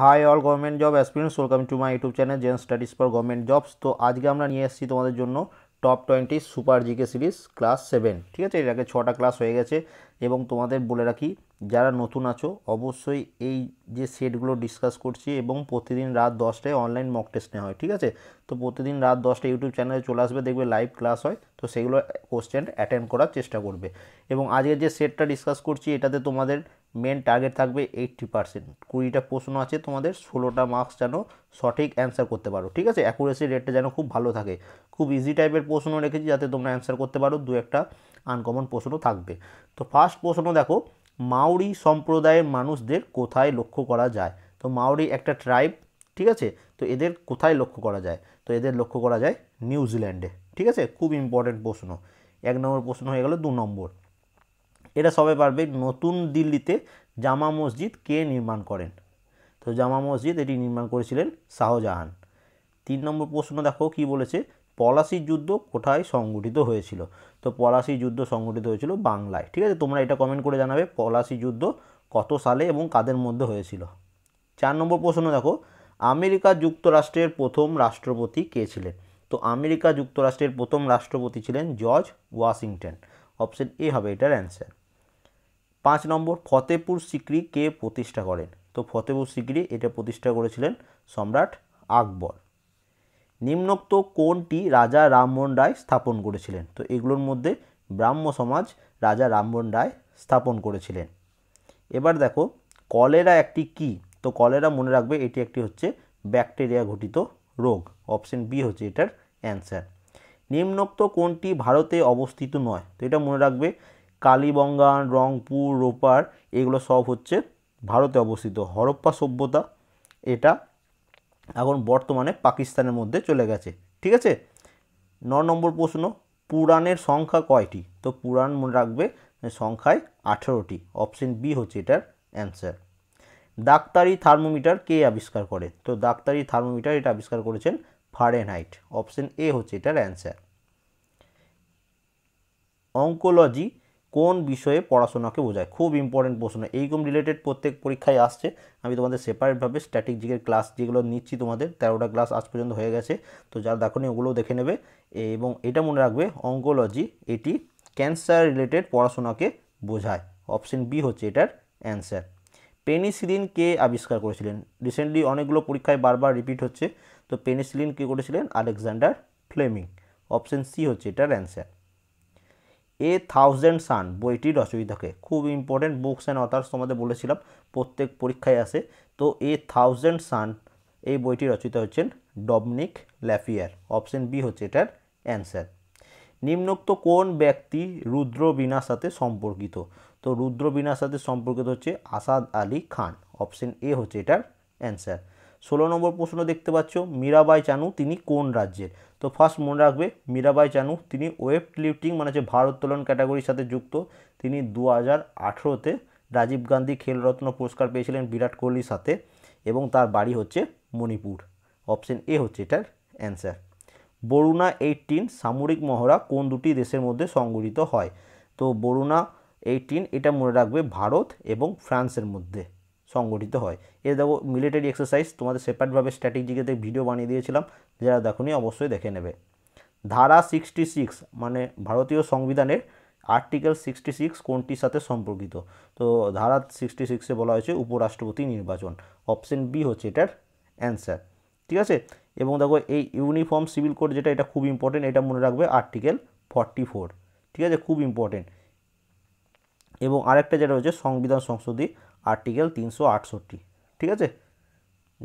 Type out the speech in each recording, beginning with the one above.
high all government job aspirants welcome to my YouTube channel gen studies for government jobs তো আজকে আমরা নিয়ে এসেছি তোমাদের জন্য top twenty super GK series class seven ঠিক আছে এর আগে ছটা ক্লাস হয়ে গেছে এবং তোমাদের বলে রাখি যারা নতুন আছো অবশ্যই এই যে সেটগুলো ডিসকাস করছি এবং প্রতিদিন রাত দশটায় অনলাইন মক টেস্ট নেওয়া হয় ঠিক আছে তো প্রতিদিন রাত দশটায় ইউটিউব চ্যানেলে চলে আসবে দেখবে লাইভ ক্লাস হয় তো সেগুলো কোশ্চেন অ্যাটেন্ড করার চেষ্টা করবে এবং আজকের যে সেটটা ডিসকাস করছি এটাতে তোমাদের মেন টার্গেট থাকবে এইট্টি পার্সেন্ট কুড়িটা প্রশ্ন আছে তোমাদের ষোলোটা মার্কস যেন সঠিক অ্যান্সার করতে পারো ঠিক আছে অ্যাকুরেসি রেটটা যেন খুব ভালো থাকে খুব ইজি টাইপের প্রশ্ন রেখেছি যাতে তোমরা অ্যান্সার করতে পারো দু একটা আনকমন প্রশ্ন থাকবে তো ফার্স্ট প্রশ্ন দেখো মাউরি সম্প্রদায়ের মানুষদের কোথায় লক্ষ্য করা যায় তো মাউরি একটা ট্রাইব ঠিক আছে তো এদের কোথায় লক্ষ্য করা যায় তো এদের লক্ষ্য করা যায় নিউজিল্যান্ডে ঠিক আছে খুব ইম্পর্ট্যান্ট প্রশ্ন এক নম্বর প্রশ্ন হয়ে গেলো দু নম্বর এটা সবে পারবে নতুন দিল্লিতে জামা মসজিদ কে নির্মাণ করেন তো জামা মসজিদ এটি নির্মাণ করেছিলেন শাহজাহান তিন নম্বর প্রশ্ন দেখো কি বলেছে পলাশি যুদ্ধ কোথায় সংগঠিত হয়েছিল তো পলাশি যুদ্ধ সংগঠিত হয়েছিল বাংলায় ঠিক আছে তোমরা এটা কমেন্ট করে জানাবে পলাশি যুদ্ধ কত সালে এবং কাদের মধ্যে হয়েছিল চার নম্বর প্রশ্ন দেখো আমেরিকা যুক্তরাষ্ট্রের প্রথম রাষ্ট্রপতি কে ছিলেন তো আমেরিকা যুক্তরাষ্ট্রের প্রথম রাষ্ট্রপতি ছিলেন জর্জ ওয়াশিংটন অপশন এ হবে এটার অ্যান্সার পাঁচ নম্বর ফতেপুর সিক্রি কে প্রতিষ্ঠা করেন তো ফতেপুর সিক্রি এটা প্রতিষ্ঠা করেছিলেন সম্রাট আকবর নিম্নোক্ত কোনটি রাজা রামমোহন রায় স্থাপন করেছিলেন তো এগুলোর মধ্যে ব্রাহ্ম সমাজ রাজা রামমোহন রায় স্থাপন করেছিলেন এবার দেখো কলেরা একটি কি তো কলেরা মনে রাখবে এটি একটি হচ্ছে ব্যাকটেরিয়া ঘটিত রোগ অপশন বি হচ্ছে এটার অ্যান্সার নিম্নোক্ত কোনটি ভারতে অবস্থিত নয় তো এটা মনে রাখবে কালীবঙ্গান রংপুর রোপার এগুলো সব হচ্ছে ভারতে অবস্থিত হরপ্পা সভ্যতা এটা এখন বর্তমানে পাকিস্তানের মধ্যে চলে গেছে ঠিক আছে ন নম্বর প্রশ্ন পুরাণের সংখ্যা কয়টি তো পুরাণ মনে রাখবে সংখ্যায় আঠেরোটি অপশন বি হচ্ছে এটার অ্যান্সার ডাক্তারি থার্মোমিটার কে আবিষ্কার করে তো ডাক্তারি থার্মোমিটার এটা আবিষ্কার করেছেন ফারেনহাইট অপশন এ হচ্ছে এটার অ্যান্সার অঙ্কোলজি কোন বিষয়ে পড়াশোনাকে বোঝায় খুব ইম্পর্টেন্ট প্রশ্ন এইরকম রিলেটেড প্রত্যেক পরীক্ষায় আসছে আমি তোমাদের সেপারেটভাবে স্ট্যাটিক জিকের ক্লাস যেগুলো নিচ্ছি তোমাদের তেরোটা ক্লাস আজ পর্যন্ত হয়ে গেছে তো যার দেখনি ওগুলোও দেখে নেবে এবং এটা মনে রাখবে অঙ্কোলজি এটি ক্যান্সার রিলেটেড পড়াশোনাকে বোঝায় অপশন বি হচ্ছে এটার অ্যান্সার পেনিসিলিন কে আবিষ্কার করেছিলেন রিসেন্টলি অনেকগুলো পরীক্ষায় বারবার রিপিট হচ্ছে তো পেনিসিলিন কে করেছিলেন আলেকজান্ডার ফ্লেমিং অপশন সি হচ্ছে এটার অ্যান্সার এ থাউজেন্ড সান বইটি রচয়িতাকে খুব ইম্পর্টেন্ট বুকস অ্যান্ড অথার্স তোমাদের বলেছিলাম প্রত্যেক পরীক্ষায় আসে তো এ থাউজেন্ড সান এই বইটি রচিত হচ্ছেন ডবনিক ল্যাফিয়ার অপশন বি হচ্ছে এটার অ্যান্সার নিম্নোক্ত কোন ব্যক্তি রুদ্রবীণার সাথে সম্পর্কিত তো রুদ্রবীণার সাথে সম্পর্কিত হচ্ছে আসাদ আলী খান অপশন এ হচ্ছে এটার অ্যান্সার ষোলো নম্বর প্রশ্ন দেখতে পাচ্ছ মীরাবাই চানু তিনি কোন রাজ্যের তো ফার্স্ট মনে রাখবে মীরাবাই চানু তিনি ওয়েট লিফটিং মানে হচ্ছে ভারোত্তোলন ক্যাটাগরির সাথে যুক্ত তিনি দু হাজার রাজীব গান্ধী খেলরত্ন পুরস্কার পেয়েছিলেন বিরাট কোহলির সাথে এবং তার বাড়ি হচ্ছে মণিপুর অপশন এ হচ্ছে এটার অ্যান্সার বরুণা এইটিন সামরিক মহড়া কোন দুটি দেশের মধ্যে সংগঠিত হয় তো বরুণা এইটিন এটা মনে রাখবে ভারত এবং ফ্রান্সের মধ্যে সংগঠিত হয় এর দেখো মিলিটারি এক্সারসাইজ তোমাদের সেপারেটভাবে স্ট্র্যাটেজিকেতে ভিডিও বানিয়ে দিয়েছিলাম যারা দেখুনি অবশ্যই দেখে নেবে ধারা সিক্সটি সিক্স মানে ভারতীয় সংবিধানের আর্টিকেল সিক্সটি সিক্স কোনটির সাথে সম্পর্কিত তো ধারা সিক্সটি সিক্সে বলা হয়েছে উপরাষ্ট্রপতি নির্বাচন অপশন বি হচ্ছে এটার অ্যান্সার ঠিক আছে এবং দেখো এই ইউনিফর্ম সিভিল কোড যেটা এটা খুব ইম্পর্টেন্ট এটা মনে রাখবে আর্টিকেল ফর্টি ফোর ঠিক আছে খুব ইম্পর্টেন্ট এবং আরেকটা যেটা রয়েছে সংবিধান সংশোধী আর্টিকেল তিনশো আটষট্টি ঠিক আছে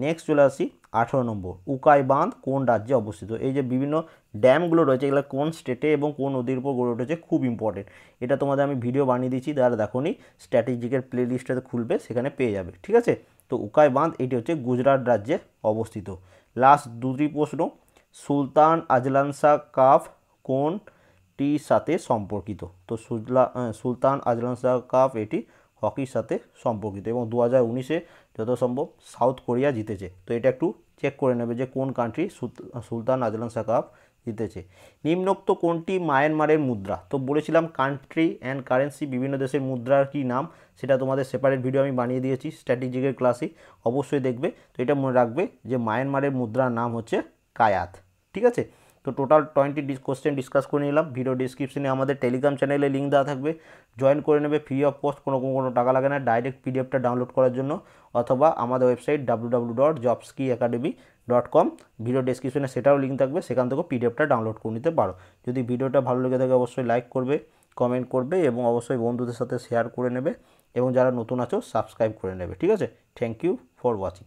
নেক্সট চলে আসি আঠেরো নম্বর উকাই বাঁধ কোন রাজ্যে অবস্থিত এই যে বিভিন্ন ড্যামগুলো রয়েছে এগুলো কোন স্টেটে এবং কোন নদীর উপর গড়ে উঠেছে খুব ইম্পর্টেন্ট এটা তোমাদের আমি ভিডিও বানিয়ে দিচ্ছি তারা দেখো নি স্ট্র্যাটেজিকের প্লে লিস্টটাতে খুলবে সেখানে পেয়ে যাবে ঠিক আছে তো উকাই বাঁধ এটি হচ্ছে গুজরাট রাজ্যে অবস্থিত লাস্ট দুটি প্রশ্ন সুলতান আজলানসা কাফ কোনটির সাথে সম্পর্কিত তো সুজলা সুলতান আজলানসা শাহ কাফ এটি হকির সাথে সম্পর্কিত এবং দু হাজার উনিশে যত সম্ভব সাউথ কোরিয়া জিতেছে তো এটা একটু চেক করে নেবে যে কোন country Sultan Azlan Shah cup জিতেছে নিম্নোক্ত কোনটি মায়ানমারের মুদ্রা তো বলেছিলাম কান্ট্রি অ্যান্ড কারেন্সি বিভিন্ন দেশের মুদ্রার কি নাম সেটা তোমাদের সেপারেট ভিডিও আমি বানিয়ে দিয়েছি স্ট্র্যাটেজিকের ক্লাসে অবশ্যই দেখবে তো এটা মনে রাখবে যে মায়ানমারের মুদ্রার নাম হচ্ছে কায়াত ঠিক আছে তো টোটাল টোয়েন্টি কোশ্চেন ডিসকাস করে নিলাম ভিডিও ডিসক্রিপশনে আমাদের টেলিগ্রাম চ্যানেলে লিঙ্ক দেওয়া থাকবে জয়েন করে নেবে ফ্রি অফ কস্ট কোনো কোনো টাকা লাগে না ডাইরেক্ট পিডিএফটা ডাউনলোড করার জন্য অথবা আমাদের ওয়েবসাইট ডাব্লু ডাব্লু ডট জবস্কি একাডেমি ডট কম ভিডিও ডিসক্রিপশনে সেটাও লিঙ্ক থাকবে সেখান থেকেও পিডিএফটা ডাউনলোড করে নিতে পারো যদি ভিডিওটা ভালো লেগে থাকে অবশ্যই লাইক করবে কমেন্ট করবে এবং অবশ্যই বন্ধুদের সাথে শেয়ার করে নেবে এবং যারা নতুন আছো সাবস্ক্রাইব করে নেবে ঠিক আছে থ্যাংক ইউ ফর ওয়াচিং